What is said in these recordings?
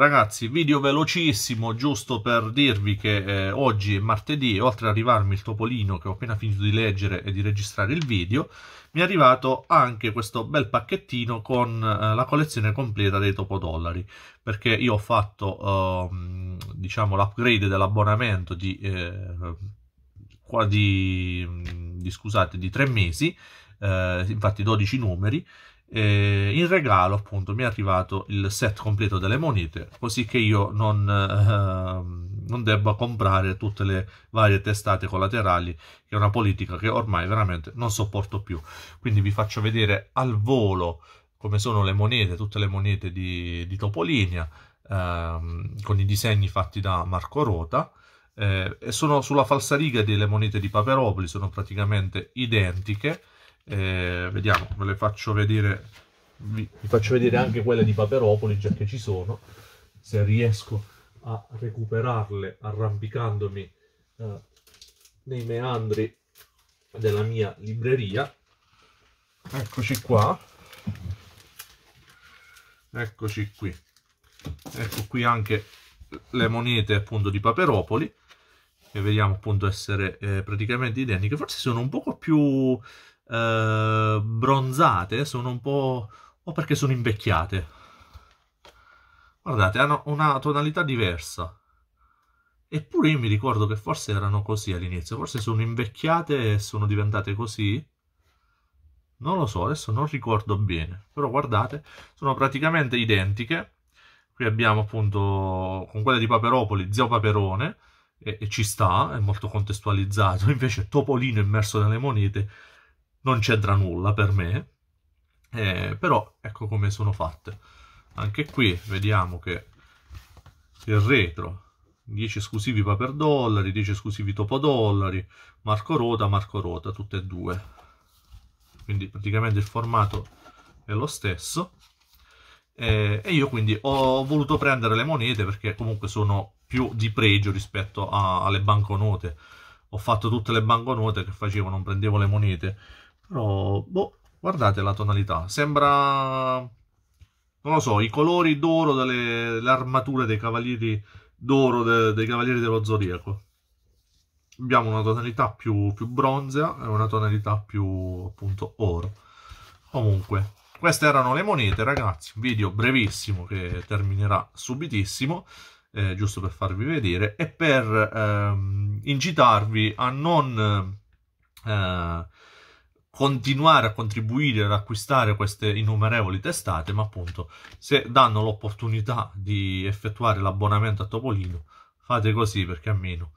Ragazzi, video velocissimo, giusto per dirvi che eh, oggi è martedì e oltre ad arrivarmi il topolino che ho appena finito di leggere e di registrare il video, mi è arrivato anche questo bel pacchettino con eh, la collezione completa dei topodollari, perché io ho fatto eh, diciamo, l'upgrade dell'abbonamento di, eh, di, di, di tre mesi eh, infatti 12 numeri. Eh, in regalo appunto mi è arrivato il set completo delle monete, così che io non, eh, non debba comprare tutte le varie testate collaterali, che è una politica che ormai veramente non sopporto più. Quindi vi faccio vedere al volo come sono le monete, tutte le monete di, di Topolinia, ehm, con i disegni fatti da Marco Rota. Eh, e sono sulla falsariga delle monete di Paperopoli, sono praticamente identiche. Eh, vediamo, ve le faccio vedere. Vi... vi faccio vedere anche quelle di Paperopoli, già che ci sono, se riesco a recuperarle arrampicandomi eh, nei meandri della mia libreria. Eccoci qua. Eccoci qui. Ecco qui anche le monete appunto di Paperopoli che vediamo appunto essere eh, praticamente identiche. Forse sono un poco più eh, bronzate sono un po'... o perché sono invecchiate. Guardate, hanno una tonalità diversa. Eppure io mi ricordo che forse erano così all'inizio, forse sono invecchiate e sono diventate così. Non lo so, adesso non ricordo bene, però guardate, sono praticamente identiche. Qui abbiamo appunto con quella di Paperopoli, zio Paperone, e, e ci sta, è molto contestualizzato, invece Topolino immerso nelle monete non c'entra nulla per me, eh, però ecco come sono fatte. Anche qui vediamo che il retro 10 esclusivi paper dollari, 10 esclusivi topo dollari, marco rota, marco rota, tutte e due. Quindi praticamente il formato è lo stesso. Eh, e io quindi ho voluto prendere le monete perché comunque sono più di pregio rispetto a, alle banconote. Ho fatto tutte le banconote che facevo, non prendevo le monete però, boh, guardate la tonalità. Sembra, non lo so, i colori d'oro delle armature dei cavalieri d'oro de, dei cavalieri dello zodiaco. Abbiamo una tonalità più, più bronzea e una tonalità più, appunto, oro. Comunque, queste erano le monete, ragazzi. Un video brevissimo che terminerà subitissimo. Eh, giusto per farvi vedere e per ehm, incitarvi a non eh, continuare a contribuire ad acquistare queste innumerevoli testate, ma appunto se danno l'opportunità di effettuare l'abbonamento a Topolino, fate così perché almeno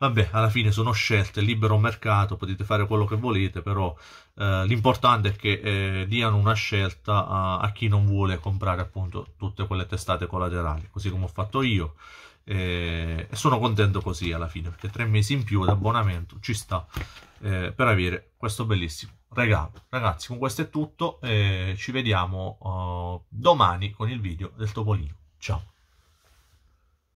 vabbè, alla fine sono scelte, libero mercato, potete fare quello che volete, però eh, l'importante è che eh, diano una scelta a, a, chi non vuole comprare appunto tutte quelle testate collaterali, così come ho fatto io. Eh, e sono contento così alla fine, perché tre mesi in più d'abbonamento ci sta eh, per avere questo bellissimo regalo. Ragazzi, con questo è tutto, eh, ci vediamo oh, domani con il video del Topolino. Ciao!